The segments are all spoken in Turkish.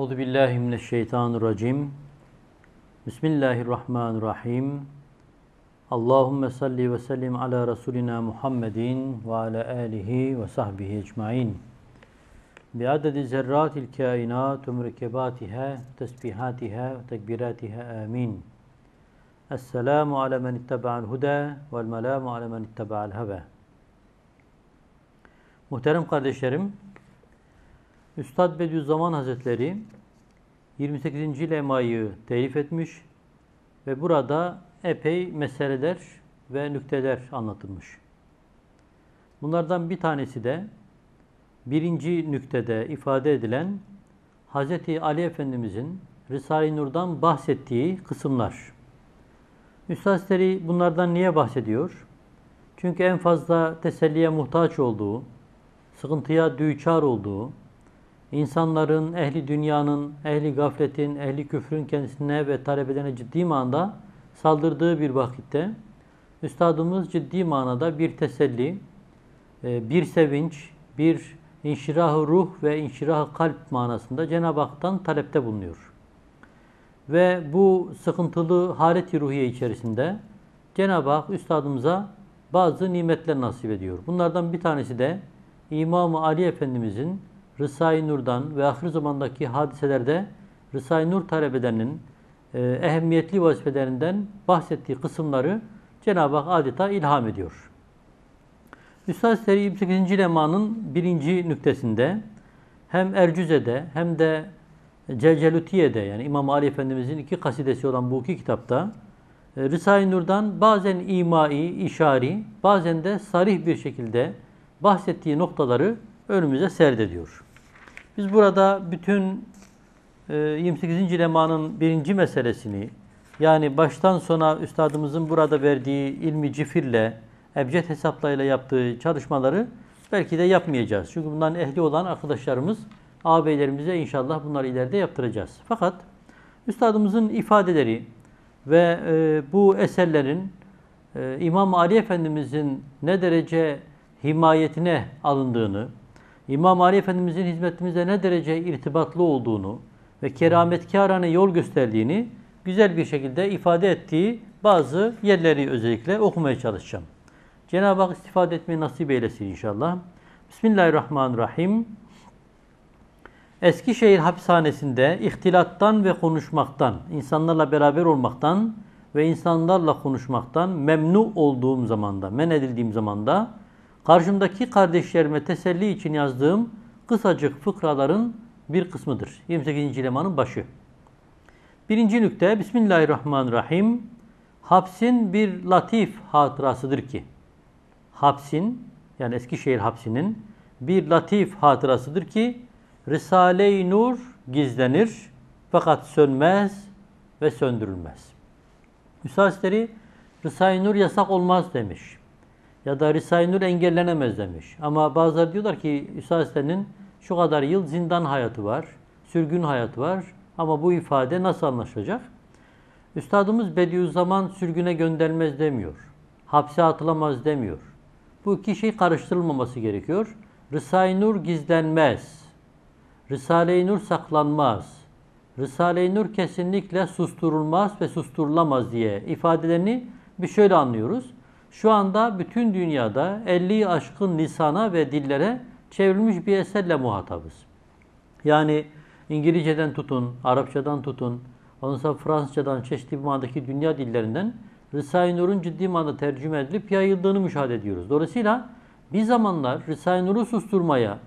Euzu billahi mineşşeytanirracim. Bismillahirrahmanirrahim. Allahumme salli ve sellim ala Rasulina Muhammedin ve ala alihi ve sahbihi ecmaîn. Bi adedi zerratil kainat ve mürekkebatiha, tesbihatiha ve tekbiratiha amin. Esselamu ala men ittaba'al huda vel melamu ala men ittaba'al heva. Muhterem kardeşlerim, Üstad Bediüzzaman Hazretleri 28. lemayı telif etmiş ve burada epey meseleler ve nükteler anlatılmış. Bunlardan bir tanesi de birinci nüktede ifade edilen Hz. Ali Efendimizin Risale-i Nur'dan bahsettiği kısımlar. Üstad bunlardan niye bahsediyor? Çünkü en fazla teselliye muhtaç olduğu, sıkıntıya düçar olduğu, insanların, ehli dünyanın, ehli gafletin, ehli küfrün kendisine ve talebelerine ciddi manada saldırdığı bir vakitte üstadımız ciddi manada bir teselli, e, bir sevinç, bir inşirah ruh ve inşirah kalp manasında Cenab-ı Hak'tan talepte bulunuyor. Ve bu sıkıntılı halet-i ruhiye içerisinde Cenab-ı Hak üstadımıza bazı nimetler nasip ediyor. Bunlardan bir tanesi de İmam-ı Ali Efendimizin Rısa-i Nur'dan ve ahir zamandaki hadiselerde Rısa-i Nur talebelerinin e, ehemmiyetli vazifelerinden bahsettiği kısımları Cenab-ı Hak adeta ilham ediyor. Üstad Seri 28. Leman'ın birinci nüktesinde hem Ercüze'de hem de Celcelutiye'de yani İmam Ali Efendimizin iki kasidesi olan bu iki kitapta e, Risale-i Nur'dan bazen imai, işari, bazen de sarih bir şekilde bahsettiği noktaları önümüze serdediyor. Biz burada bütün 28. E, lemanın birinci meselesini yani baştan sona üstadımızın burada verdiği ilmi cifirle, ebced hesaplarıyla yaptığı çalışmaları belki de yapmayacağız. Çünkü bundan ehli olan arkadaşlarımız, ağabeylerimize inşallah bunları ileride yaptıracağız. Fakat üstadımızın ifadeleri ve e, bu eserlerin e, İmam Ali Efendimizin ne derece himayetine alındığını, İmam Ali Efendimizin hizmetimize ne derece irtibatlı olduğunu ve kerametkarane yol gösterdiğini güzel bir şekilde ifade ettiği bazı yerleri özellikle okumaya çalışacağım. Cenab-ı Hak istifade etmeyi nasip eylesin inşallah. Bismillahirrahmanirrahim. Eskişehir hapishanesinde ihtilattan ve konuşmaktan, insanlarla beraber olmaktan ve insanlarla konuşmaktan memnu olduğum zamanda, men edildiğim zamanda karşımdaki kardeşlerime teselli için yazdığım kısacık fıkraların bir kısmıdır. 28. lemanın başı. Birinci nükte Bismillahirrahmanirrahim. Hapsin bir latif hatırasıdır ki. Hapsin yani Eskişehir hapsinin bir latif hatırasıdır ki Risale-i Nur gizlenir fakat sönmez ve söndürülmez. Müsahisleri Risale-i Nur yasak olmaz demiş ya da Risale-i Nur engellenemez demiş. Ama bazıları diyorlar ki İsa Aleyhisselam'ın şu kadar yıl zindan hayatı var, sürgün hayatı var ama bu ifade nasıl anlaşılacak? Üstadımız Bediüzzaman sürgüne göndermez demiyor. Hapse atılamaz demiyor. Bu iki şey karıştırılmaması gerekiyor. Risale-i Nur gizlenmez. Risale-i Nur saklanmaz. Risale-i Nur kesinlikle susturulmaz ve susturulamaz diye ifadelerini bir şöyle anlıyoruz. Şu anda bütün dünyada 50 aşkın lisana ve dillere çevrilmiş bir eserle muhatabız. Yani İngilizceden tutun, Arapçadan tutun, ondan sonra Fransızcadan çeşitli manadaki dünya dillerinden Risale-i Nur'un ciddi manada tercüme edilip yayıldığını müşahede ediyoruz. Dolayısıyla bir zamanlar Risale-i Nur'u susturmaya,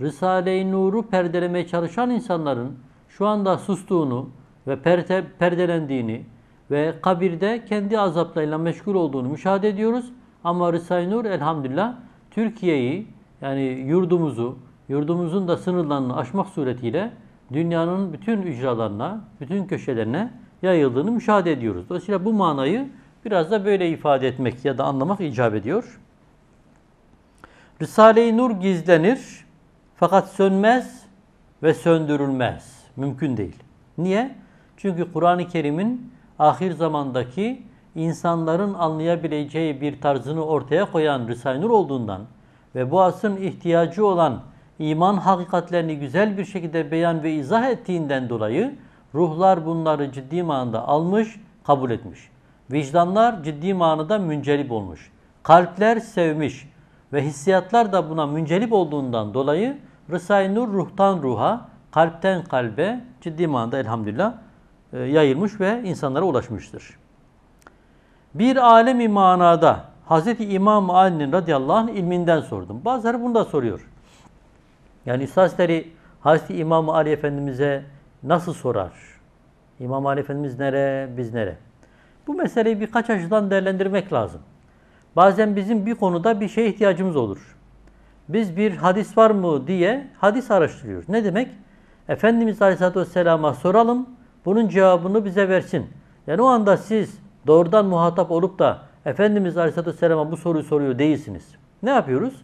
Risale-i Nur'u perdelemeye çalışan insanların şu anda sustuğunu ve perde, perdelendiğini, ve kabirde kendi azaplarıyla meşgul olduğunu müşahede ediyoruz. Ama Risale-i Nur elhamdülillah Türkiye'yi yani yurdumuzu, yurdumuzun da sınırlarını aşmak suretiyle dünyanın bütün ücralarına, bütün köşelerine yayıldığını müşahede ediyoruz. Dolayısıyla bu manayı biraz da böyle ifade etmek ya da anlamak icap ediyor. Risale-i Nur gizlenir fakat sönmez ve söndürülmez. Mümkün değil. Niye? Çünkü Kur'an-ı Kerim'in ahir zamandaki insanların anlayabileceği bir tarzını ortaya koyan Risale-i Nur olduğundan ve bu asrın ihtiyacı olan iman hakikatlerini güzel bir şekilde beyan ve izah ettiğinden dolayı ruhlar bunları ciddi manada almış, kabul etmiş. Vicdanlar ciddi manada müncelip olmuş. Kalpler sevmiş ve hissiyatlar da buna müncelip olduğundan dolayı Risale-i Nur ruhtan ruha, kalpten kalbe ciddi manada elhamdülillah e, yayılmış ve insanlara ulaşmıştır. Bir alemi manada Hz. İmam Ali'nin radıyallahu anh ilminden sordum. Bazıları bunu da soruyor. Yani Üstazleri Hz. İmam Ali Efendimiz'e nasıl sorar? İmam Ali Efendimiz nere, biz nere? Bu meseleyi birkaç açıdan değerlendirmek lazım. Bazen bizim bir konuda bir şeye ihtiyacımız olur. Biz bir hadis var mı diye hadis araştırıyoruz. Ne demek? Efendimiz Aleyhisselatü Vesselam'a soralım, bunun cevabını bize versin. Yani o anda siz doğrudan muhatap olup da Efendimiz Aleyhisselatü Vesselam'a bu soruyu soruyor değilsiniz. Ne yapıyoruz?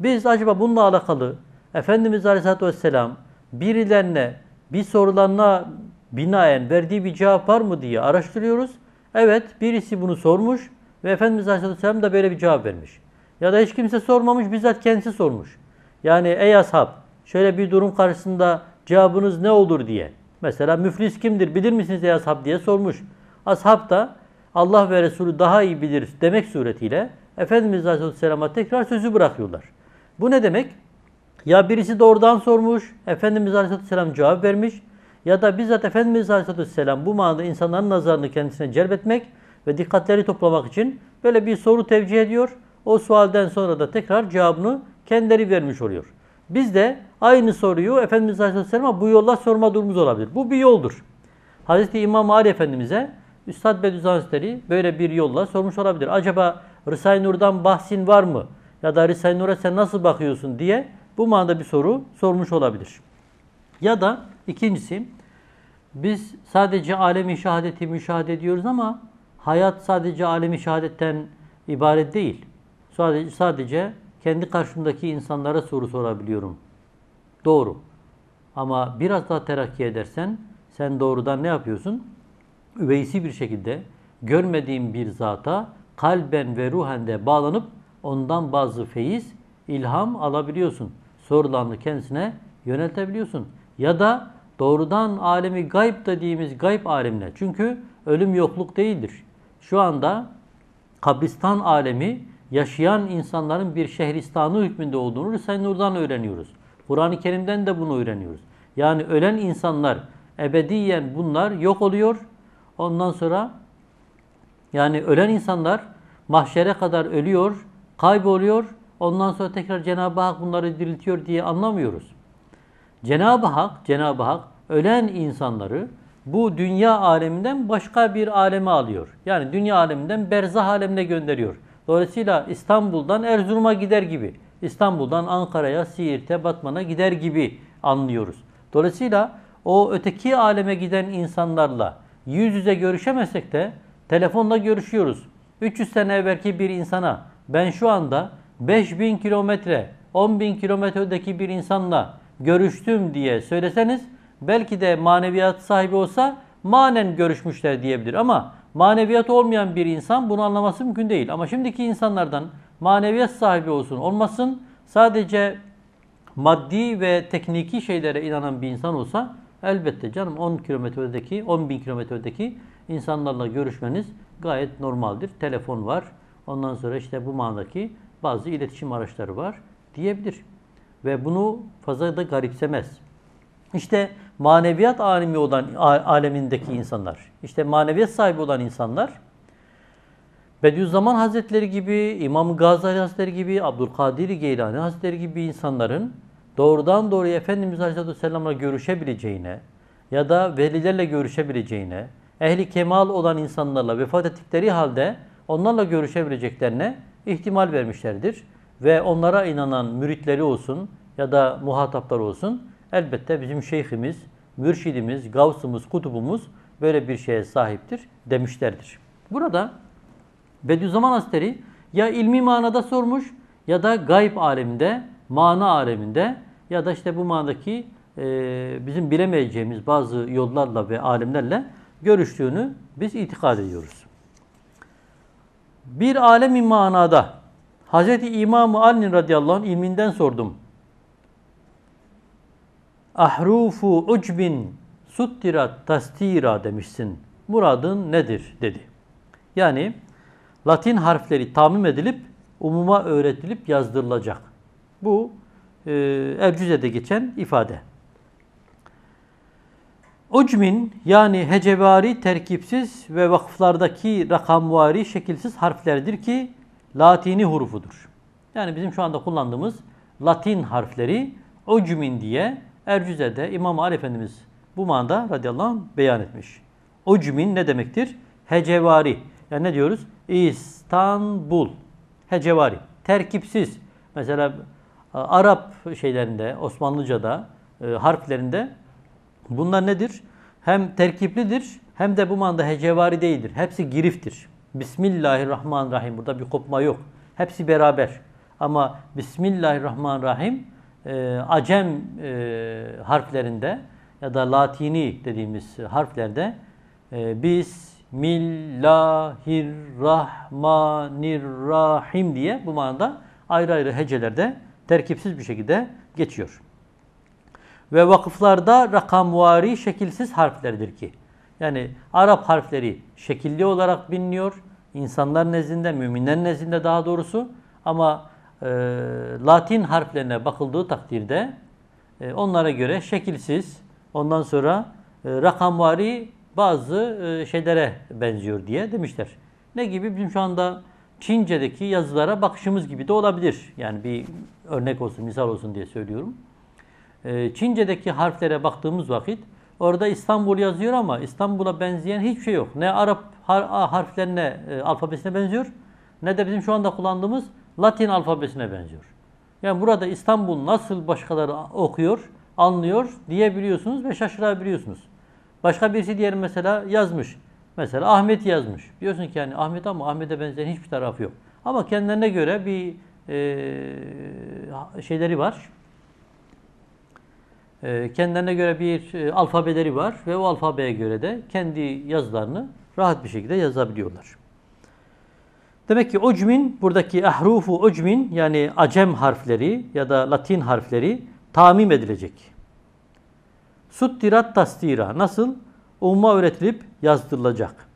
Biz acaba bununla alakalı Efendimiz Aleyhisselatü Vesselam birilerine bir sorularına binaen verdiği bir cevap var mı diye araştırıyoruz. Evet birisi bunu sormuş ve Efendimiz Aleyhisselatü Vesselam da böyle bir cevap vermiş. Ya da hiç kimse sormamış bizzat kendisi sormuş. Yani ey ashab şöyle bir durum karşısında cevabınız ne olur diye. Mesela müflis kimdir bilir misiniz ey ashab diye sormuş. Ashab da Allah ve Resulü daha iyi bilir demek suretiyle Efendimiz Aleyhisselam'a tekrar sözü bırakıyorlar. Bu ne demek? Ya birisi doğrudan sormuş, Efendimiz Aleyhisselam cevap vermiş ya da bizzat Efendimiz Aleyhisselam bu manada insanların nazarını kendisine celbetmek ve dikkatleri toplamak için böyle bir soru tevcih ediyor. O sualden sonra da tekrar cevabını kendileri vermiş oluyor. Biz de Aynı soruyu Efendimiz Aleyhisselam'a bu yolla sorma durumumuz olabilir. Bu bir yoldur. Hazreti İmam Ali Efendimiz'e Üstad Bediüzzaman Hazretleri böyle bir yolla sormuş olabilir. Acaba Risale-i Nur'dan bahsin var mı? Ya da Risale-i Nur'a sen nasıl bakıyorsun diye bu manada bir soru sormuş olabilir. Ya da ikincisi biz sadece alemi şehadeti müşahede ediyoruz ama hayat sadece alemi şehadetten ibaret değil. Sadece, sadece kendi karşımdaki insanlara soru sorabiliyorum. Doğru. Ama biraz daha terakki edersen sen doğrudan ne yapıyorsun? Üveysi bir şekilde görmediğin bir zata kalben ve ruhende bağlanıp ondan bazı feyiz, ilham alabiliyorsun. Sorulanı kendisine yöneltebiliyorsun. Ya da doğrudan alemi gayb dediğimiz gayb alemine. Çünkü ölüm yokluk değildir. Şu anda kabristan alemi yaşayan insanların bir şehristanı hükmünde olduğunu Risale-i Nur'dan öğreniyoruz. Kur'an-ı Kerim'den de bunu öğreniyoruz. Yani ölen insanlar ebediyen bunlar yok oluyor. Ondan sonra yani ölen insanlar mahşere kadar ölüyor, kayboluyor. Ondan sonra tekrar Cenab-ı Hak bunları diriltiyor diye anlamıyoruz. Cenab-ı Hak, Cenab-ı Hak ölen insanları bu dünya aleminden başka bir aleme alıyor. Yani dünya aleminden berzah alemine gönderiyor. Dolayısıyla İstanbul'dan Erzurum'a gider gibi. İstanbul'dan Ankara'ya, Siirt'e, Batman'a gider gibi anlıyoruz. Dolayısıyla o öteki aleme giden insanlarla yüz yüze görüşemesek de telefonla görüşüyoruz. 300 sene evvelki bir insana ben şu anda 5000 kilometre, 10.000 kilometredeki bir insanla görüştüm diye söyleseniz belki de maneviyat sahibi olsa manen görüşmüşler diyebilir ama maneviyat olmayan bir insan bunu anlaması mümkün değil. Ama şimdiki insanlardan maneviyat sahibi olsun olmasın sadece maddi ve tekniki şeylere inanan bir insan olsa elbette canım 10 kilometredeki 10 bin kilometredeki insanlarla görüşmeniz gayet normaldir. Telefon var. Ondan sonra işte bu manadaki bazı iletişim araçları var diyebilir. Ve bunu fazla da garipsemez. İşte maneviyat alimi olan alemindeki insanlar, işte maneviyat sahibi olan insanlar Bediüzzaman Hazretleri gibi, İmam Gazali Hazretleri gibi, Abdülkadir Geylani Hazretleri gibi insanların doğrudan doğruya Efendimiz Aleyhisselam'la görüşebileceğine ya da velilerle görüşebileceğine, ehli kemal olan insanlarla vefat ettikleri halde onlarla görüşebileceklerine ihtimal vermişlerdir. Ve onlara inanan müritleri olsun ya da muhataplar olsun elbette bizim şeyhimiz, mürşidimiz, gavsımız, kutubumuz böyle bir şeye sahiptir demişlerdir. Burada Bediüzzaman Hazretleri ya ilmi manada sormuş ya da gayb aleminde, mana aleminde ya da işte bu manadaki e, bizim bilemeyeceğimiz bazı yollarla ve alimlerle görüştüğünü biz itikad ediyoruz. Bir alemi manada Hz. İmam-ı Ali'nin radıyallahu anh ilminden sordum. Ahrufu ucbin suttirat tastira demişsin. Muradın nedir dedi. Yani Latin harfleri tamim edilip umuma öğretilip yazdırılacak. Bu e, Ercüze'de geçen ifade. Ucmin yani hecevari terkipsiz ve vakıflardaki rakamvari şekilsiz harflerdir ki Latini hurufudur. Yani bizim şu anda kullandığımız Latin harfleri ucmin diye Ercüze'de İmam Ali Efendimiz bu manada radıyallahu anh beyan etmiş. Ucmin ne demektir? Hecevari yani ne diyoruz? İstanbul. Hecevari. Terkipsiz. Mesela e, Arap şeylerinde, Osmanlıca'da, e, harflerinde bunlar nedir? Hem terkiplidir hem de bu manda hecevari değildir. Hepsi giriftir. Bismillahirrahmanirrahim. Burada bir kopma yok. Hepsi beraber. Ama Bismillahirrahmanirrahim e, Acem e, harflerinde ya da Latini dediğimiz harflerde biz Bismillahirrahmanirrahim diye bu manada ayrı ayrı hecelerde terkipsiz bir şekilde geçiyor. Ve vakıflarda rakamvari şekilsiz harflerdir ki. Yani Arap harfleri şekilli olarak biliniyor. insanlar nezdinde, müminler nezdinde daha doğrusu. Ama e, Latin harflerine bakıldığı takdirde e, onlara göre şekilsiz, ondan sonra e, rakamvari bazı e, şeylere benziyor diye demişler. Ne gibi? Bizim şu anda Çince'deki yazılara bakışımız gibi de olabilir. Yani bir örnek olsun, misal olsun diye söylüyorum. E, Çince'deki harflere baktığımız vakit orada İstanbul yazıyor ama İstanbul'a benzeyen hiçbir şey yok. Ne Arap harflerine, e, alfabesine benziyor ne de bizim şu anda kullandığımız Latin alfabesine benziyor. Yani burada İstanbul nasıl başkaları okuyor, anlıyor diyebiliyorsunuz ve şaşırabiliyorsunuz. Başka birisi diyelim mesela yazmış. Mesela Ahmet yazmış. biliyorsun ki yani Ahmet ama Ahmet'e benzeyen hiçbir tarafı yok. Ama kendilerine göre bir e, şeyleri var. E, kendilerine göre bir e, alfabeleri var ve o alfabeye göre de kendi yazılarını rahat bir şekilde yazabiliyorlar. Demek ki ucmin buradaki ahrufu ucmin yani acem harfleri ya da latin harfleri tamim edilecek. Suttirat tasdira. Nasıl? Umma üretilip yazdırılacak.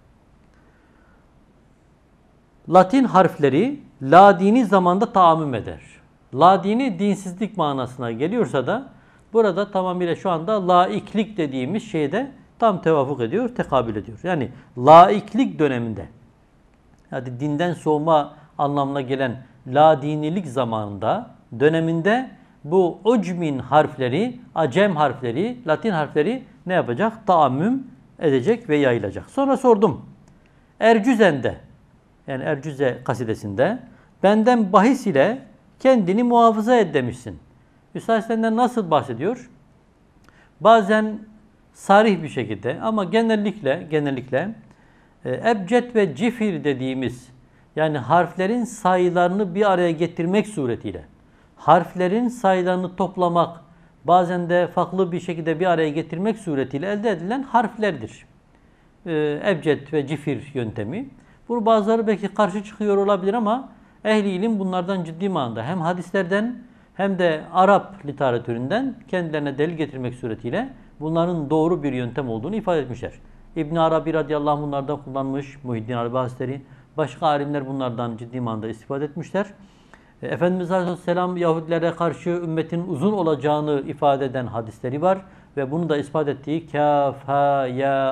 Latin harfleri ladini zamanda taamüm eder. Ladini dinsizlik manasına geliyorsa da burada tamamıyla şu anda laiklik dediğimiz şeyde tam tevafuk ediyor, tekabül ediyor. Yani laiklik döneminde yani dinden soğuma anlamına gelen ladinilik zamanında döneminde bu ucmin harfleri, acem harfleri, latin harfleri ne yapacak? Taammüm edecek ve yayılacak. Sonra sordum. Ercüzen'de yani Ercüze kasidesinde benden bahis ile kendini muhafaza et demişsin. Üstad senden nasıl bahsediyor? Bazen sarih bir şekilde ama genellikle genellikle e, ebced ve cifir dediğimiz yani harflerin sayılarını bir araya getirmek suretiyle harflerin sayılarını toplamak, bazen de farklı bir şekilde bir araya getirmek suretiyle elde edilen harflerdir. Ee, ebced ve cifir yöntemi. Bu bazıları belki karşı çıkıyor olabilir ama ehli ilim bunlardan ciddi manada hem hadislerden hem de Arap literatüründen kendilerine delil getirmek suretiyle bunların doğru bir yöntem olduğunu ifade etmişler. İbn Arabi radıyallahu anh bunlardan kullanmış, Muhiddin Arabi Hazretleri, başka alimler bunlardan ciddi manada istifade etmişler. E, Efendimiz Aleyhisselam Yahudilere karşı ümmetin uzun olacağını ifade eden hadisleri var ve bunu da ispat ettiği kaf, ha,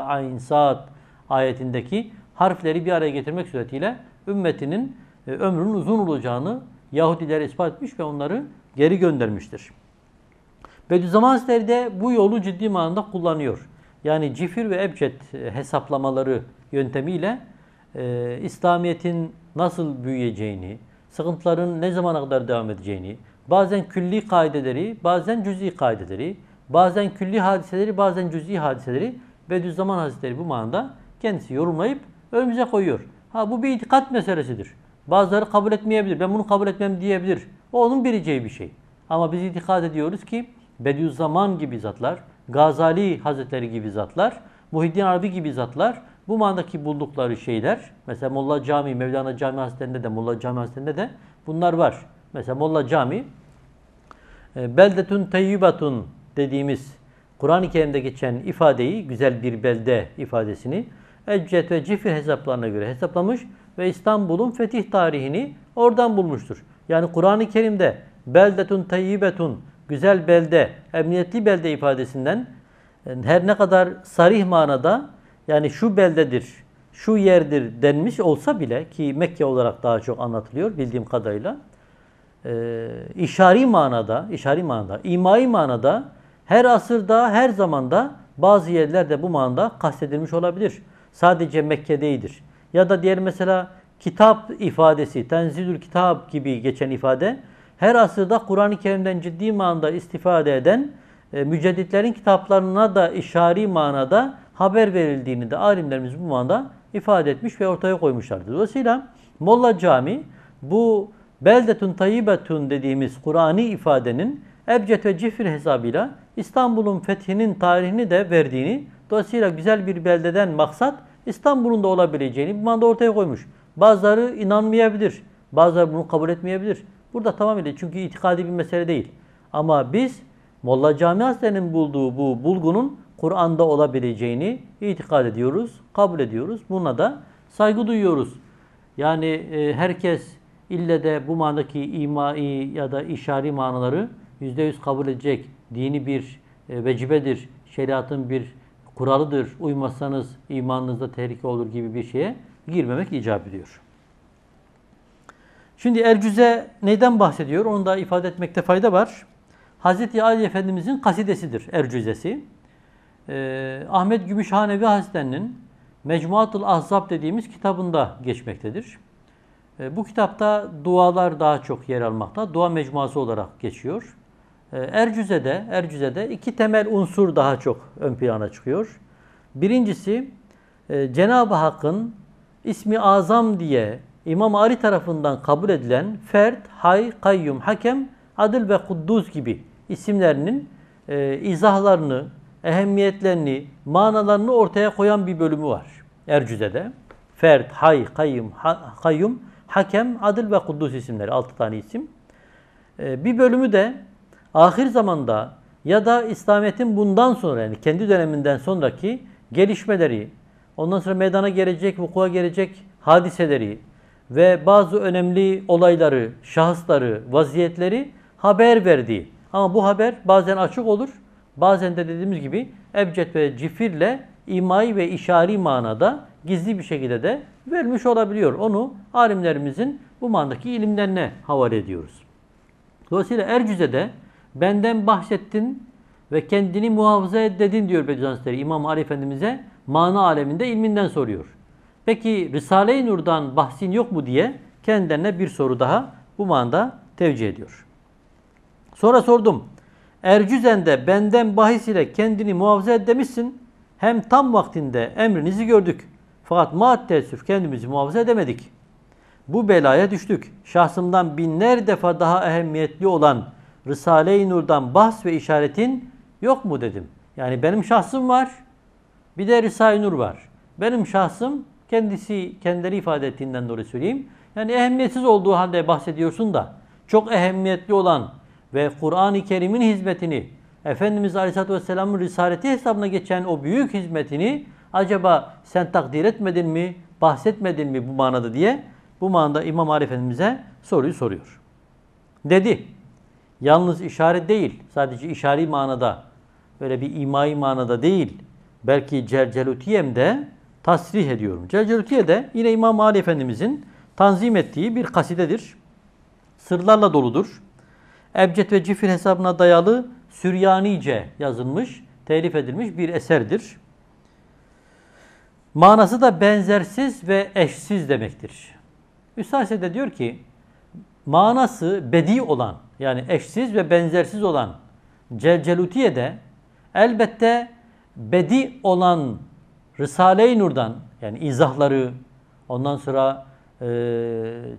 ayn, sad ayetindeki harfleri bir araya getirmek suretiyle ümmetinin e, ömrünün uzun olacağını Yahudilere ispat etmiş ve onları geri göndermiştir. Bediüzzaman Hazretleri de bu yolu ciddi manada kullanıyor. Yani cifir ve ebced e, hesaplamaları yöntemiyle e, İslamiyet'in nasıl büyüyeceğini, sıkıntıların ne zamana kadar devam edeceğini, bazen külli kaideleri, bazen cüz'i kaideleri, bazen külli hadiseleri, bazen cüz'i hadiseleri ve düz zaman Hazretleri bu manada kendisi yorumlayıp önümüze koyuyor. Ha bu bir itikat meselesidir. Bazıları kabul etmeyebilir. Ben bunu kabul etmem diyebilir. O onun bileceği bir şey. Ama biz itikad ediyoruz ki Bediüzzaman gibi zatlar, Gazali Hazretleri gibi zatlar, Muhiddin Arabi gibi zatlar bu manadaki buldukları şeyler, mesela Molla Camii, Mevlana Camii Hastanede de, Molla Camii Hastanede de bunlar var. Mesela Molla Camii, e, Beldetun Teyyibatun dediğimiz Kur'an-ı Kerim'de geçen ifadeyi, güzel bir belde ifadesini Eccet ve Cifir hesaplarına göre hesaplamış ve İstanbul'un fetih tarihini oradan bulmuştur. Yani Kur'an-ı Kerim'de beldetun tayyibetun güzel belde, emniyetli belde ifadesinden e, her ne kadar sarih manada yani şu beldedir, şu yerdir denmiş olsa bile ki Mekke olarak daha çok anlatılıyor bildiğim kadarıyla e, işari manada, işari manada, imai manada her asırda, her zamanda bazı yerlerde bu manada kastedilmiş olabilir. Sadece Mekke değildir. Ya da diğer mesela kitap ifadesi, tenzilül kitap gibi geçen ifade her asırda Kur'an-ı Kerim'den ciddi manada istifade eden e, mücedditlerin kitaplarına da işari manada haber verildiğini de alimlerimiz bu manada ifade etmiş ve ortaya koymuşlardır. Dolayısıyla Molla Cami bu Beldetun Tayyibetun dediğimiz Kur'an'i ifadenin Ebced ve Cifir hesabıyla İstanbul'un fethinin tarihini de verdiğini, dolayısıyla güzel bir beldeden maksat İstanbul'un da olabileceğini bu manada ortaya koymuş. Bazıları inanmayabilir, bazıları bunu kabul etmeyebilir. Burada tamamıyla çünkü itikadi bir mesele değil. Ama biz Molla Cami Hazretleri'nin bulduğu bu bulgunun Kur'an'da olabileceğini itikad ediyoruz, kabul ediyoruz. Buna da saygı duyuyoruz. Yani e, herkes ille de bu manadaki imai ya da işari manaları %100 kabul edecek dini bir e, vecibedir, şeriatın bir kuralıdır. Uymazsanız imanınızda tehlike olur gibi bir şeye girmemek icap ediyor. Şimdi Ercüze neden bahsediyor? Onu da ifade etmekte fayda var. Hazreti Ali Efendimizin kasidesidir Ercüzesi e, Ahmet Gümüşhanevi Hazretleri'nin Mecmuatul Ahzab dediğimiz kitabında geçmektedir. E, bu kitapta dualar daha çok yer almakta. Dua mecmuası olarak geçiyor. E, Ercüze'de, Ercüze'de iki temel unsur daha çok ön plana çıkıyor. Birincisi e, Cenab-ı Hakk'ın ismi azam diye İmam Ali tarafından kabul edilen Fert, Hay, Kayyum, Hakem, Adil ve Kudduz gibi isimlerinin e, izahlarını, ehemmiyetlerini, manalarını ortaya koyan bir bölümü var Ercüze'de. Fert, Hay, Kayyum, ha, Kayyum, Hakem, Adil ve Kuddus isimleri. Altı tane isim. Ee, bir bölümü de ahir zamanda ya da İslamiyet'in bundan sonra yani kendi döneminden sonraki gelişmeleri, ondan sonra meydana gelecek, vuku'a gelecek hadiseleri ve bazı önemli olayları, şahısları, vaziyetleri haber verdiği. Ama bu haber bazen açık olur, Bazen de dediğimiz gibi ebced ve cifirle imai ve işari manada gizli bir şekilde de vermiş olabiliyor. Onu alimlerimizin bu manadaki ilimlerine havale ediyoruz. Dolayısıyla Ercüz'e de benden bahsettin ve kendini muhafaza et dedin diyor Bediüzzaman Hazretleri İmam Ali Efendimiz'e mana aleminde ilminden soruyor. Peki Risale-i Nur'dan bahsin yok mu diye kendilerine bir soru daha bu manada tevcih ediyor. Sonra sordum. Ercüzen'de benden bahis ile kendini muhafaza et demişsin. Hem tam vaktinde emrinizi gördük. Fakat maat teessüf kendimizi muhafaza edemedik. Bu belaya düştük. Şahsımdan binler defa daha ehemmiyetli olan Risale-i Nur'dan bahs ve işaretin yok mu dedim. Yani benim şahsım var. Bir de Risale-i Nur var. Benim şahsım kendisi kendileri ifade ettiğinden dolayı söyleyeyim. Yani ehemmiyetsiz olduğu halde bahsediyorsun da çok ehemmiyetli olan ve Kur'an-ı Kerim'in hizmetini, Efendimiz Aleyhisselatü Vesselam'ın risaleti hesabına geçen o büyük hizmetini acaba sen takdir etmedin mi, bahsetmedin mi bu manada diye bu manada İmam Ali Efendimiz'e soruyu soruyor. Dedi, yalnız işaret değil, sadece işari manada, böyle bir imai manada değil, belki de tasrih ediyorum. Cercelutiye de yine İmam Ali Efendimiz'in tanzim ettiği bir kasidedir. Sırlarla doludur. Ebced ve Cifir hesabına dayalı Süryanice yazılmış, telif edilmiş bir eserdir. Manası da benzersiz ve eşsiz demektir. Üstad de diyor ki, manası bedi olan, yani eşsiz ve benzersiz olan de elbette bedi olan Risale-i Nur'dan, yani izahları, ondan sonra e,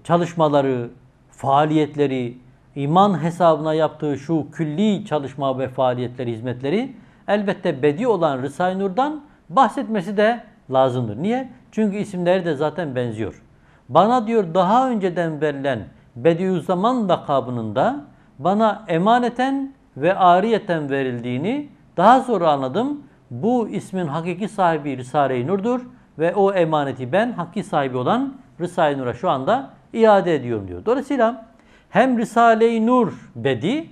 çalışmaları, faaliyetleri, iman hesabına yaptığı şu külli çalışma ve faaliyetleri, hizmetleri elbette bedi olan risale Nur'dan bahsetmesi de lazımdır. Niye? Çünkü isimleri de zaten benziyor. Bana diyor daha önceden verilen Bediüzzaman lakabının da bana emaneten ve ariyeten verildiğini daha sonra anladım. Bu ismin hakiki sahibi Risale-i Nur'dur ve o emaneti ben hakiki sahibi olan Risale-i Nur'a şu anda iade ediyorum diyor. Dolayısıyla hem Risale-i Nur bedi,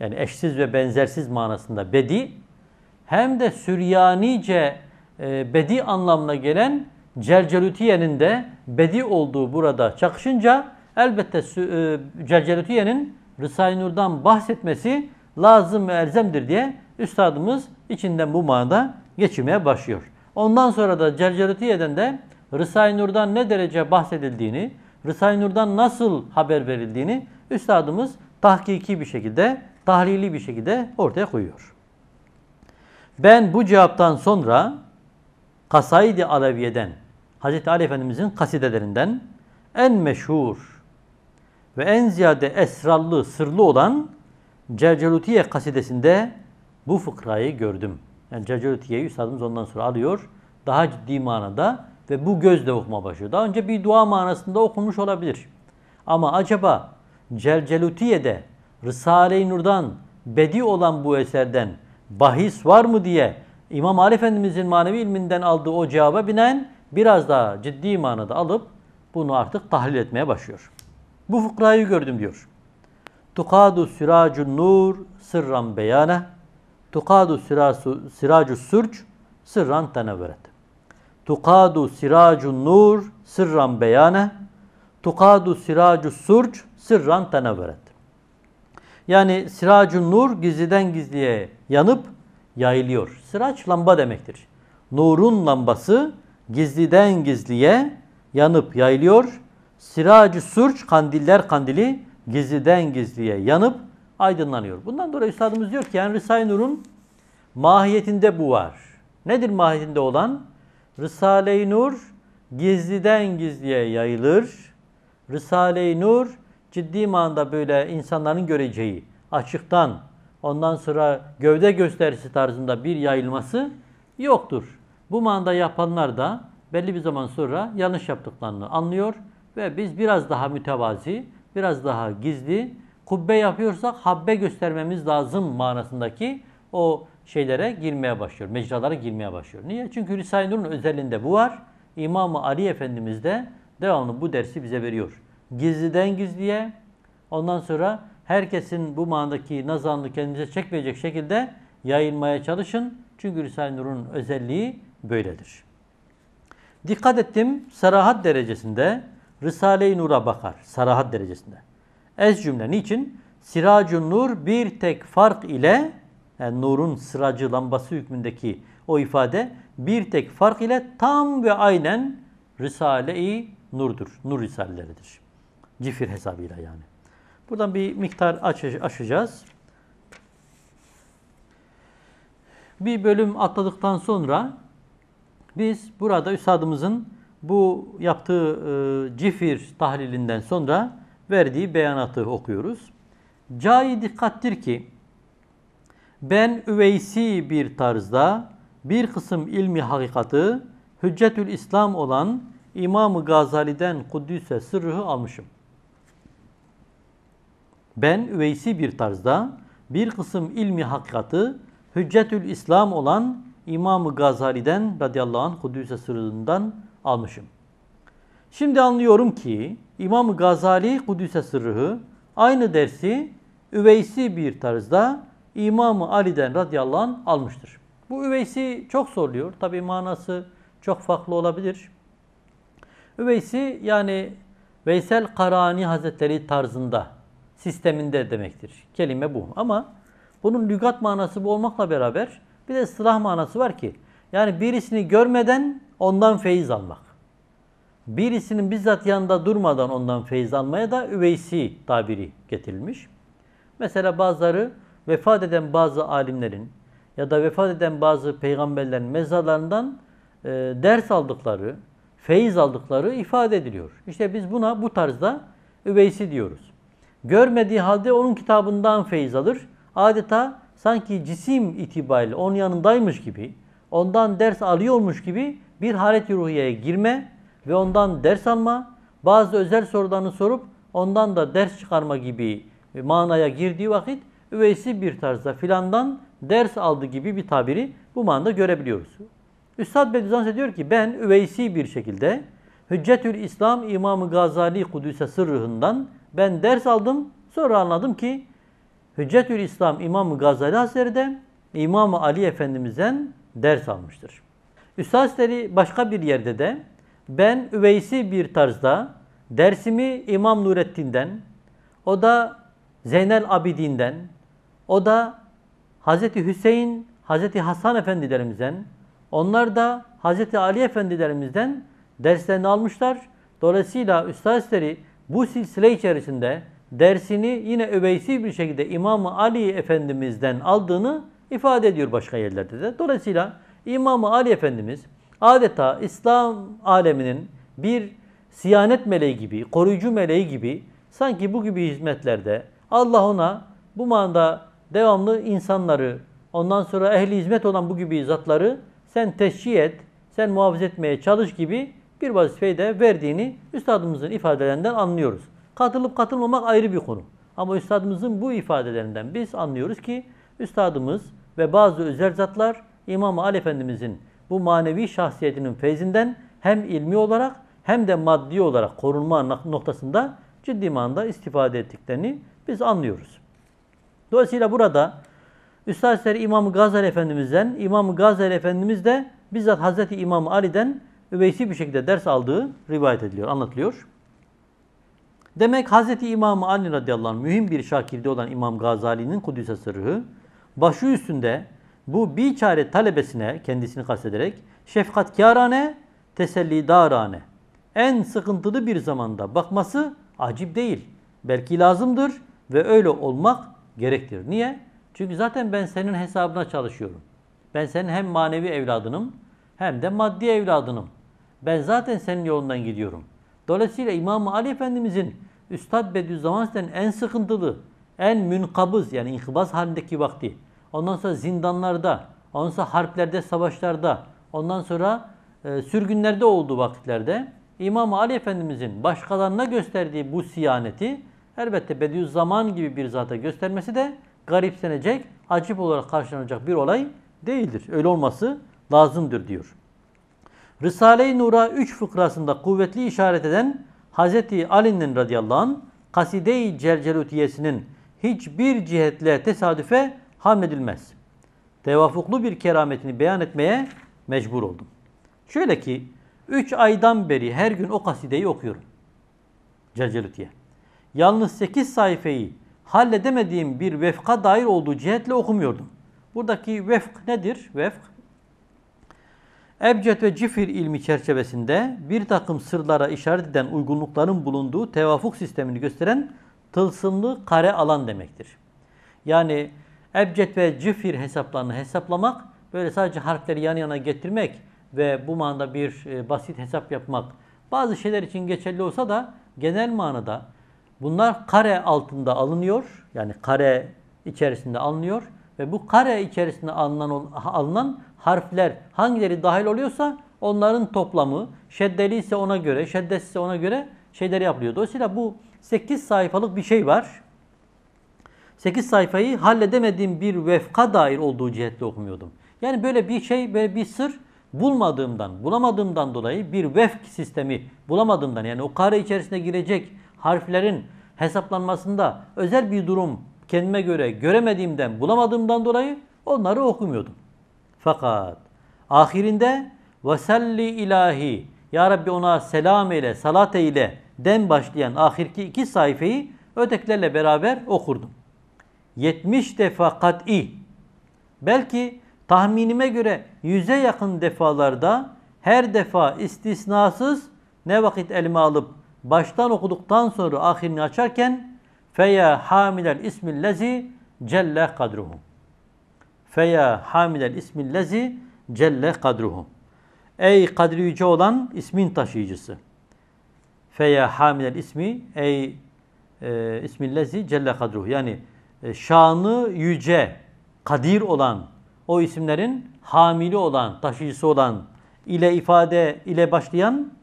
yani eşsiz ve benzersiz manasında bedi, hem de Süryanice e, bedi anlamına gelen Celcelutiye'nin de bedi olduğu burada çakışınca elbette e, Celcelutiye'nin Risale-i Nur'dan bahsetmesi lazım ve elzemdir diye üstadımız içinden bu manada geçirmeye başlıyor. Ondan sonra da Cercerutiye'den de Risale-i Nur'dan ne derece bahsedildiğini, Rıza i Nur'dan nasıl haber verildiğini üstadımız tahkiki bir şekilde, tahlili bir şekilde ortaya koyuyor. Ben bu cevaptan sonra Kasaid-i Aleviye'den, Hz. Ali Efendimizin kasidelerinden en meşhur ve en ziyade esrallı, sırlı olan Cercelutiye kasidesinde bu fıkrayı gördüm. Yani Cercelutiye'yi üstadımız ondan sonra alıyor. Daha ciddi manada ve bu gözle okuma başlıyor. Daha önce bir dua manasında okunmuş olabilir. Ama acaba Celcelutiye'de Risale-i Nur'dan bedi olan bu eserden bahis var mı diye İmam Ali Efendimizin manevi ilminden aldığı o cevaba binen biraz daha ciddi manada alıp bunu artık tahlil etmeye başlıyor. Bu fıkrayı gördüm diyor. Tukadu siracun nur sırran beyane. Tukadu siracu sürç sırran tenevveret. Tukadu siracun nur sırran beyane. Tukadu siracu surç sırran tenevveret. Yani siracun nur gizliden gizliye yanıp yayılıyor. Sıraç lamba demektir. Nurun lambası gizliden gizliye yanıp yayılıyor. Siracı surç kandiller kandili gizliden gizliye yanıp aydınlanıyor. Bundan dolayı üstadımız diyor ki yani Risale-i Nur'un mahiyetinde bu var. Nedir mahiyetinde olan? Risale-i Nur gizliden gizliye yayılır. Risale-i Nur ciddi manada böyle insanların göreceği, açıktan ondan sonra gövde gösterisi tarzında bir yayılması yoktur. Bu manada yapanlar da belli bir zaman sonra yanlış yaptıklarını anlıyor ve biz biraz daha mütevazi, biraz daha gizli, kubbe yapıyorsak habbe göstermemiz lazım manasındaki o şeylere girmeye başlıyor, mecralara girmeye başlıyor. Niye? Çünkü Risale-i Nur'un özelinde bu var. imam Ali Efendimiz de devamlı bu dersi bize veriyor. Gizliden gizliye, ondan sonra herkesin bu manadaki nazarını kendinize çekmeyecek şekilde yayılmaya çalışın. Çünkü Risale-i Nur'un özelliği böyledir. Dikkat ettim, sarahat derecesinde Risale-i Nur'a bakar, sarahat derecesinde. Ez cümle niçin? Siracun Nur bir tek fark ile yani e, nurun sıracı lambası hükmündeki o ifade bir tek fark ile tam ve aynen Risale-i Nur'dur. Nur Risaleleridir. Cifir hesabıyla yani. Buradan bir miktar aç aşacağız. Bir bölüm atladıktan sonra biz burada üstadımızın bu yaptığı e, cifir tahlilinden sonra verdiği beyanatı okuyoruz. Cai dikkattir ki ben üveysi bir tarzda bir kısım ilmi hakikatı Hüccetül İslam olan İmam-ı Gazali'den Kuddüs'e sırrıhı almışım. Ben üveysi bir tarzda bir kısım ilmi hakikatı Hüccetül İslam olan İmam-ı Gazali'den radıyallahu anh Kudüs'e sırrından almışım. Şimdi anlıyorum ki İmam-ı Gazali Kudüs'e sırrı aynı dersi üveysi bir tarzda İmamı Ali'den radıyallahu anh almıştır. Bu Üveysi çok soruluyor. Tabi manası çok farklı olabilir. Üveysi yani Veysel Karani Hazretleri tarzında, sisteminde demektir. Kelime bu. Ama bunun lügat manası bu olmakla beraber bir de sılah manası var ki yani birisini görmeden ondan feyiz almak. Birisinin bizzat yanında durmadan ondan feyiz almaya da üveysi tabiri getirilmiş. Mesela bazıları vefat eden bazı alimlerin ya da vefat eden bazı peygamberlerin mezarlarından e, ders aldıkları, feyiz aldıkları ifade ediliyor. İşte biz buna bu tarzda üveysi diyoruz. Görmediği halde onun kitabından feyiz alır. Adeta sanki cisim itibariyle onun yanındaymış gibi, ondan ders alıyormuş gibi bir halet ruhiyeye girme ve ondan ders alma, bazı özel sorularını sorup ondan da ders çıkarma gibi manaya girdiği vakit üveysi bir tarzda filandan ders aldı gibi bir tabiri bu manada görebiliyoruz. Üstad Bediüzzaman diyor ki ben üveysi bir şekilde Hüccetül İslam İmam Gazali Kudüs'e sırrından ben ders aldım. Sonra anladım ki Hüccetül İslam İmam Gazali Hazretleri de İmam Ali Efendimiz'den ders almıştır. Üstad Hazretleri başka bir yerde de ben üveysi bir tarzda dersimi İmam Nurettin'den, o da Zeynel Abidin'den, o da Hazreti Hüseyin, Hazreti Hasan Efendilerimizden, onlar da Hazreti Ali Efendilerimizden derslerini almışlar. Dolayısıyla üstadları bu silsile içerisinde dersini yine öbeysi bir şekilde İmam Ali Efendimiz'den aldığını ifade ediyor başka yerlerde de. Dolayısıyla İmam Ali Efendimiz adeta İslam aleminin bir siyanet meleği gibi, koruyucu meleği gibi sanki bu gibi hizmetlerde Allah ona bu manada devamlı insanları, ondan sonra ehli hizmet olan bu gibi zatları sen teşcih et, sen muhafaza etmeye çalış gibi bir vazifeyi de verdiğini üstadımızın ifadelerinden anlıyoruz. Katılıp katılmamak ayrı bir konu. Ama üstadımızın bu ifadelerinden biz anlıyoruz ki üstadımız ve bazı özel zatlar İmam Ali Efendimizin bu manevi şahsiyetinin feyzinden hem ilmi olarak hem de maddi olarak korunma noktasında ciddi manada istifade ettiklerini biz anlıyoruz. Dolayısıyla burada Üstad İmam Gazali Efendimiz'den, İmam Gazali Efendimiz de bizzat Hazreti İmam Ali'den üveysi bir şekilde ders aldığı rivayet ediliyor, anlatılıyor. Demek Hazreti İmam Ali radıyallahu anh mühim bir şakirde olan İmam Gazali'nin Kudüs'e sırrı başı üstünde bu bir çare talebesine kendisini kastederek teselli darane. en sıkıntılı bir zamanda bakması acip değil. Belki lazımdır ve öyle olmak gerektir. Niye? Çünkü zaten ben senin hesabına çalışıyorum. Ben senin hem manevi evladınım hem de maddi evladınım. Ben zaten senin yolundan gidiyorum. Dolayısıyla İmam Ali Efendimizin Üstad Bediüzzaman Hazretleri'nin en sıkıntılı, en münkabız yani inkıbaz halindeki vakti. Ondan sonra zindanlarda, ondan sonra harplerde, savaşlarda, ondan sonra e, sürgünlerde olduğu vakitlerde İmam Ali Efendimizin başkalarına gösterdiği bu siyaneti elbette Bediüzzaman gibi bir zata göstermesi de garipsenecek, acip olarak karşılanacak bir olay değildir. Öyle olması lazımdır diyor. Risale-i Nur'a 3 fıkrasında kuvvetli işaret eden Hazreti Ali'nin radıyallahu anh Kaside-i Cercelutiyesinin hiçbir cihetle tesadüfe hamledilmez. Tevafuklu bir kerametini beyan etmeye mecbur oldum. Şöyle ki 3 aydan beri her gün o kasideyi okuyorum. Cercelutiye yalnız 8 sayfayı halledemediğim bir vefka dair olduğu cihetle okumuyordum. Buradaki vefk nedir? Vefk, Ebced ve Cifir ilmi çerçevesinde bir takım sırlara işaret eden uygunlukların bulunduğu tevafuk sistemini gösteren tılsımlı kare alan demektir. Yani Ebced ve Cifir hesaplarını hesaplamak, böyle sadece harfleri yan yana getirmek ve bu manada bir e, basit hesap yapmak bazı şeyler için geçerli olsa da genel manada Bunlar kare altında alınıyor. Yani kare içerisinde alınıyor. Ve bu kare içerisinde alınan, alınan harfler hangileri dahil oluyorsa onların toplamı şeddeli ise ona göre, ise ona göre şeyleri yapılıyor. Dolayısıyla bu 8 sayfalık bir şey var. 8 sayfayı halledemediğim bir vefka dair olduğu cihetle okumuyordum. Yani böyle bir şey, böyle bir sır bulmadığımdan, bulamadığımdan dolayı bir vefk sistemi bulamadığımdan yani o kare içerisine girecek harflerin hesaplanmasında özel bir durum kendime göre göremediğimden, bulamadığımdan dolayı onları okumuyordum. Fakat ahirinde veselli ilahi ya Rabbi ona selam ile salat ile den başlayan ahirki iki sayfayı ötekilerle beraber okurdum. 70 defa kat'i belki tahminime göre yüze yakın defalarda her defa istisnasız ne vakit elime alıp baştan okuduktan sonra ahirini açarken feya hamilel ismillezi celle kadruhu. Feya hamilel ismillezi celle kadruhu. Ey kadri yüce olan ismin taşıyıcısı. Feya hamilel ismi ey e, ismillezi celle kadruhu. Yani e, şanı yüce, kadir olan, o isimlerin hamili olan, taşıyıcısı olan ile ifade ile başlayan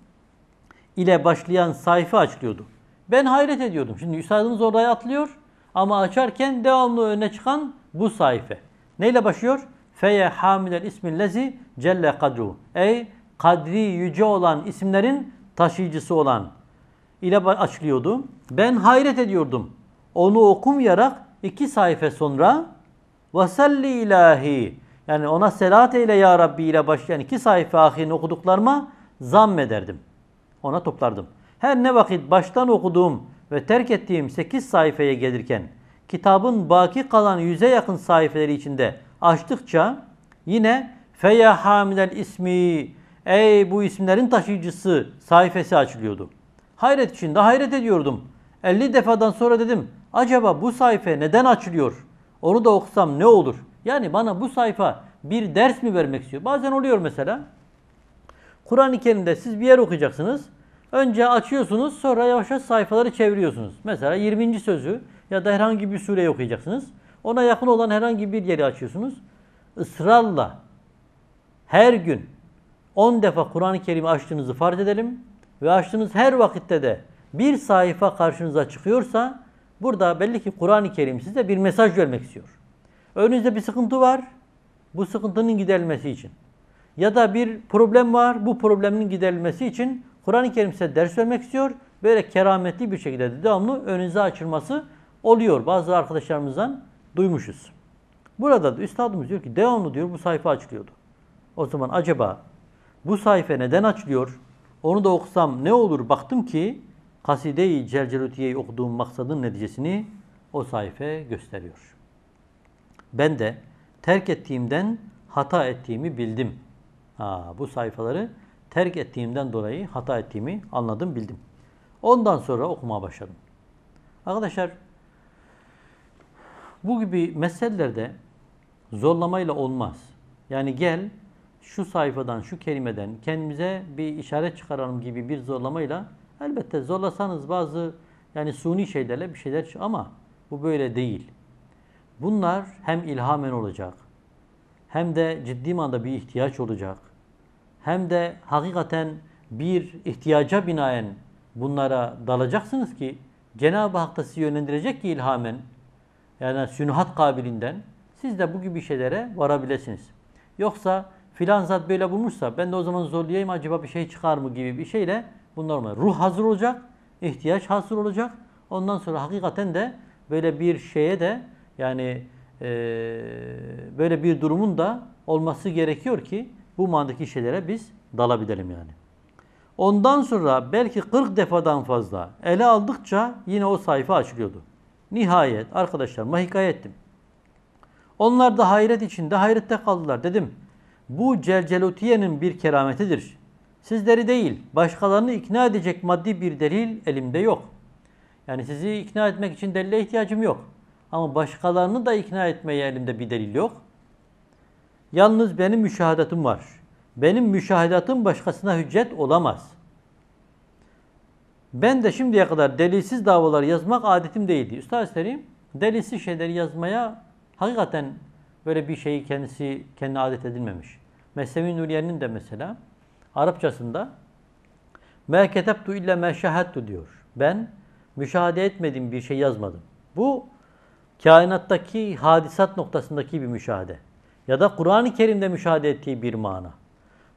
ile başlayan sayfa açılıyordu. Ben hayret ediyordum. Şimdi üstadımız oraya atlıyor ama açarken devamlı öne çıkan bu sayfa. Neyle başlıyor? Feye hamilel ismin lezi celle kadru. Ey kadri yüce olan isimlerin taşıyıcısı olan ile açılıyordu. Ben hayret ediyordum. Onu okumayarak iki sayfa sonra vasalli ilahi yani ona selat eyle ya Rabbi ile başlayan iki sayfa ahini okuduklarıma ederdim ona toplardım. Her ne vakit baştan okuduğum ve terk ettiğim 8 sayfaya gelirken kitabın baki kalan yüze yakın sayfeleri içinde açtıkça yine Feya Hamilel ismi ey bu isimlerin taşıyıcısı sayfası açılıyordu. Hayret içinde hayret ediyordum. 50 defadan sonra dedim acaba bu sayfa neden açılıyor? Onu da okusam ne olur? Yani bana bu sayfa bir ders mi vermek istiyor? Bazen oluyor mesela. Kur'an-ı Kerim'de siz bir yer okuyacaksınız. Önce açıyorsunuz sonra yavaş yavaş sayfaları çeviriyorsunuz. Mesela 20. sözü ya da herhangi bir sureyi okuyacaksınız. Ona yakın olan herhangi bir yeri açıyorsunuz. Israrla her gün 10 defa Kur'an-ı Kerim'i açtığınızı farz edelim ve açtığınız her vakitte de bir sayfa karşınıza çıkıyorsa burada belli ki Kur'an-ı Kerim size bir mesaj vermek istiyor. Önünüzde bir sıkıntı var. Bu sıkıntının giderilmesi için ya da bir problem var. Bu problemin giderilmesi için Kur'an-ı Kerim size ders vermek istiyor. Böyle kerametli bir şekilde devamlı önünüze açılması oluyor. Bazı arkadaşlarımızdan duymuşuz. Burada da üstadımız diyor ki devamlı diyor bu sayfa açılıyordu. O zaman acaba bu sayfa neden açılıyor? Onu da okusam ne olur? Baktım ki Kaside-i Celcelutiye'yi okuduğum maksadın neticesini o sayfa gösteriyor. Ben de terk ettiğimden hata ettiğimi bildim. Ha, bu sayfaları terk ettiğimden dolayı hata ettiğimi anladım, bildim. Ondan sonra okumaya başladım. Arkadaşlar bu gibi meselelerde zorlamayla olmaz. Yani gel şu sayfadan, şu kelimeden kendimize bir işaret çıkaralım gibi bir zorlamayla elbette zorlasanız bazı yani suni şeylerle bir şeyler ama bu böyle değil. Bunlar hem ilhamen olacak hem de ciddi manada bir ihtiyaç olacak hem de hakikaten bir ihtiyaca binaen bunlara dalacaksınız ki Cenab-ı Hak da sizi yönlendirecek ki ilhamen yani sünhat kabilinden siz de bu gibi şeylere varabilirsiniz. Yoksa filan zat böyle bulmuşsa ben de o zaman zorlayayım acaba bir şey çıkar mı gibi bir şeyle bunlar olmuyor. Ruh hazır olacak, ihtiyaç hazır olacak. Ondan sonra hakikaten de böyle bir şeye de yani e, böyle bir durumun da olması gerekiyor ki bu manadaki şeylere biz dalabilelim yani. Ondan sonra belki 40 defadan fazla ele aldıkça yine o sayfa açılıyordu. Nihayet arkadaşlar hikaye ettim. Onlar da hayret içinde hayrette kaldılar dedim. Bu Cercelutiye'nin bir kerametidir. Sizleri değil başkalarını ikna edecek maddi bir delil elimde yok. Yani sizi ikna etmek için delile ihtiyacım yok. Ama başkalarını da ikna etmeye elimde bir delil yok. Yalnız benim müşahadatım var. Benim müşahadatım başkasına hüccet olamaz. Ben de şimdiye kadar delilsiz davalar yazmak adetim değildi. Üstad Selim delilsiz şeyleri yazmaya hakikaten böyle bir şeyi kendisi kendi adet edilmemiş. Mesnevi Nuriye'nin de mesela Arapçasında مَا كَتَبْتُ اِلَّا مَا شَهَدْتُ diyor. Ben müşahede etmediğim bir şey yazmadım. Bu kainattaki hadisat noktasındaki bir müşahede ya da Kur'an-ı Kerim'de müşahede ettiği bir mana.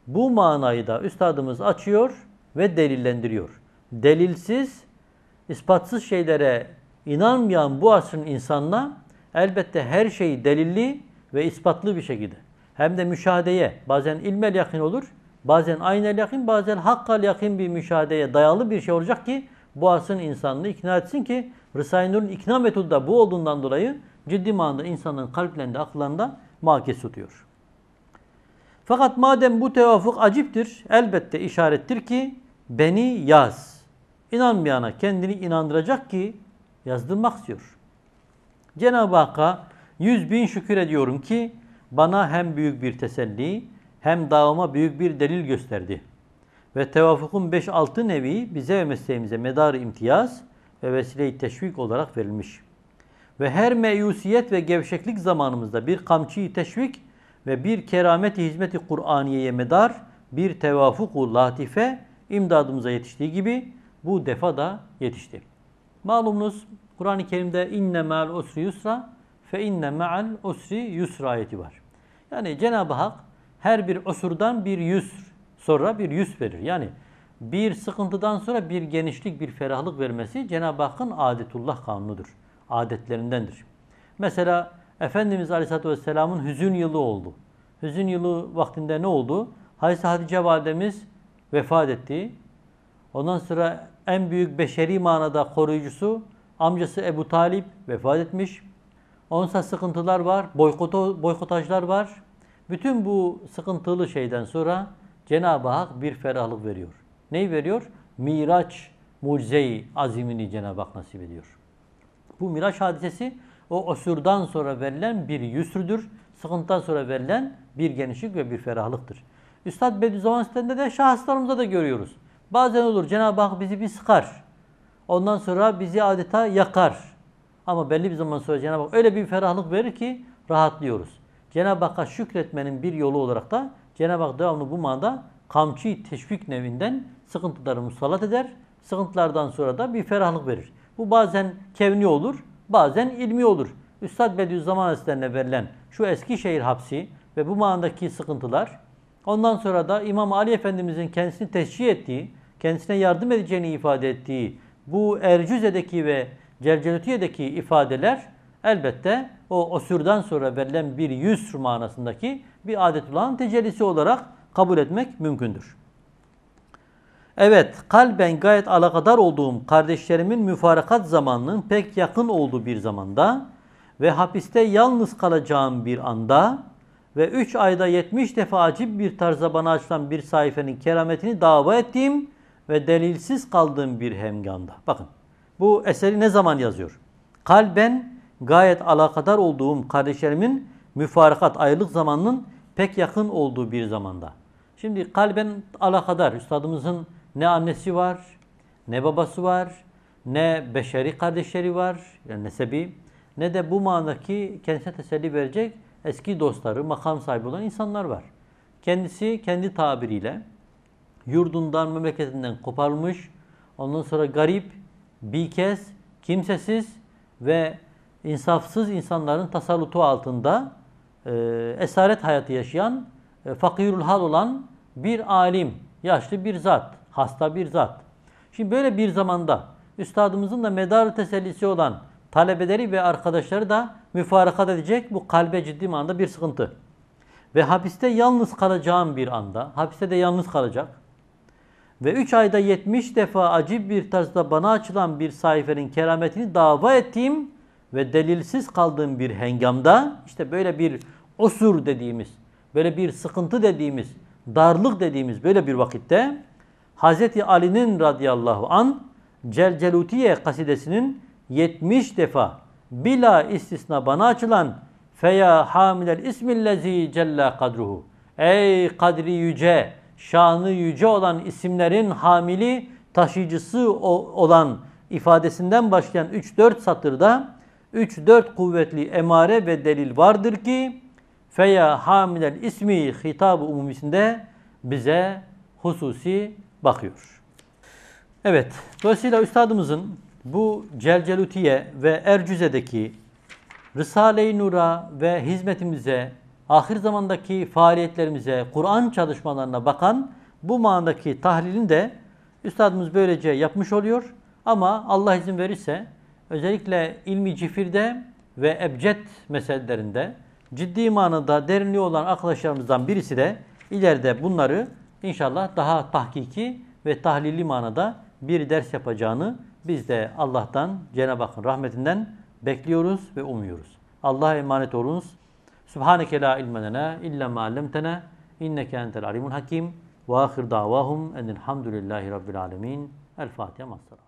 Bu manayı da üstadımız açıyor ve delillendiriyor. Delilsiz, ispatsız şeylere inanmayan bu asrın insanına elbette her şeyi delilli ve ispatlı bir şekilde hem de müşahedeye bazen ilmel yakın olur, bazen aynel yakın, bazen hakkal yakın bir müşahedeye dayalı bir şey olacak ki bu asrın insanını ikna etsin ki Risale-i Nur'un ikna metodu da bu olduğundan dolayı ciddi manada insanın kalplerinde, akıllarında makes tutuyor. Fakat madem bu tevafuk aciptir, elbette işarettir ki beni yaz. İnanmayana kendini inandıracak ki yazdırmak istiyor. Cenab-ı Hakk'a yüz bin şükür ediyorum ki bana hem büyük bir teselli hem dağıma büyük bir delil gösterdi. Ve tevafukun 5-6 nevi bize ve mesleğimize medar imtiyaz ve vesile-i teşvik olarak verilmiş.'' ve her meyusiyet ve gevşeklik zamanımızda bir kamçı teşvik ve bir kerameti hizmeti Kur'aniye'ye medar, bir tevafuku latife imdadımıza yetiştiği gibi bu defa da yetişti. Malumunuz Kur'an-ı Kerim'de inne ma'al usri yusra fe inne ma'al usri yusra ayeti var. Yani Cenab-ı Hak her bir usurdan bir yüz sonra bir yüz verir. Yani bir sıkıntıdan sonra bir genişlik, bir ferahlık vermesi Cenab-ı Hakk'ın adetullah kanunudur adetlerindendir. Mesela Efendimiz Aleyhisselatü Vesselam'ın hüzün yılı oldu. Hüzün yılı vaktinde ne oldu? Hazreti Hatice Validemiz vefat etti. Ondan sonra en büyük beşeri manada koruyucusu amcası Ebu Talip vefat etmiş. Onun sıkıntılar var, boykoto, boykotajlar var. Bütün bu sıkıntılı şeyden sonra Cenab-ı Hak bir ferahlık veriyor. Neyi veriyor? Miraç mucizeyi azimini Cenab-ı Hak nasip ediyor. Bu Miraç hadisesi o osurdan sonra verilen bir yüsrdür. Sıkıntıdan sonra verilen bir genişlik ve bir ferahlıktır. Üstad Bediüzzaman sitesinde de şahıslarımızda da görüyoruz. Bazen olur Cenab-ı Hak bizi bir sıkar. Ondan sonra bizi adeta yakar. Ama belli bir zaman sonra Cenab-ı Hak öyle bir ferahlık verir ki rahatlıyoruz. Cenab-ı Hakk'a şükretmenin bir yolu olarak da Cenab-ı Hak devamlı bu manada kamçı teşvik nevinden sıkıntıları musallat eder. Sıkıntılardan sonra da bir ferahlık verir. Bu bazen kevni olur, bazen ilmi olur. Üstad Bediüzzaman Hazretlerine verilen şu Eskişehir hapsi ve bu manadaki sıkıntılar, ondan sonra da İmam Ali Efendimizin kendisini teşcih ettiği, kendisine yardım edeceğini ifade ettiği bu Ercüze'deki ve Celcelutiye'deki ifadeler elbette o osürden sonra verilen bir yüz manasındaki bir adet olan tecellisi olarak kabul etmek mümkündür. Evet, kalben gayet alakadar olduğum kardeşlerimin müfarakat zamanının pek yakın olduğu bir zamanda ve hapiste yalnız kalacağım bir anda ve 3 ayda 70 defa acip bir tarzda bana açılan bir sayfenin kerametini dava ettiğim ve delilsiz kaldığım bir hemganda. Bakın bu eseri ne zaman yazıyor? Kalben gayet alakadar olduğum kardeşlerimin müfarakat ayrılık zamanının pek yakın olduğu bir zamanda. Şimdi kalben alakadar üstadımızın ne annesi var, ne babası var, ne beşeri kardeşleri var, yani nesebi, ne de bu manadaki kendisine teselli verecek eski dostları, makam sahibi olan insanlar var. Kendisi kendi tabiriyle yurdundan, memleketinden koparılmış, ondan sonra garip, bir kez kimsesiz ve insafsız insanların tasallutu altında e, esaret hayatı yaşayan, e, fakirul hal olan bir alim, yaşlı bir zat hasta bir zat. Şimdi böyle bir zamanda üstadımızın da medarı tesellisi olan talebeleri ve arkadaşları da müfarakat edecek bu kalbe ciddi manada bir sıkıntı. Ve hapiste yalnız kalacağım bir anda, hapiste de yalnız kalacak ve 3 ayda 70 defa acib bir tarzda bana açılan bir sayfenin kerametini dava ettiğim ve delilsiz kaldığım bir hengamda işte böyle bir osur dediğimiz, böyle bir sıkıntı dediğimiz, darlık dediğimiz böyle bir vakitte Hazreti Ali'nin radıyallahu an Celcelutiye kasidesinin 70 defa bila istisna bana açılan feya hamilel ismillezi cella kadruhu ey kadri yüce şanı yüce olan isimlerin hamili taşıyıcısı olan ifadesinden başlayan 3-4 satırda 3-4 kuvvetli emare ve delil vardır ki feya hamilel ismi hitab-ı umumisinde bize hususi bakıyor. Evet, dolayısıyla üstadımızın bu Celcelutiye ve Ercüze'deki Risale-i Nur'a ve hizmetimize, ahir zamandaki faaliyetlerimize, Kur'an çalışmalarına bakan bu manadaki tahlilini de üstadımız böylece yapmış oluyor. Ama Allah izin verirse özellikle ilmi cifirde ve ebced meselelerinde ciddi manada derinliği olan arkadaşlarımızdan birisi de ileride bunları İnşallah daha tahkiki ve tahlilli manada bir ders yapacağını biz de Allah'tan, Cenab-ı Hakk'ın rahmetinden bekliyoruz ve umuyoruz. Allah'a emanet olunuz. Subhaneke la ilme lena illa ma allamtana inneke entel alimul hakim ve ahir davahum enilhamdülillahi rabbil alemin. El Fatiha. Massalam.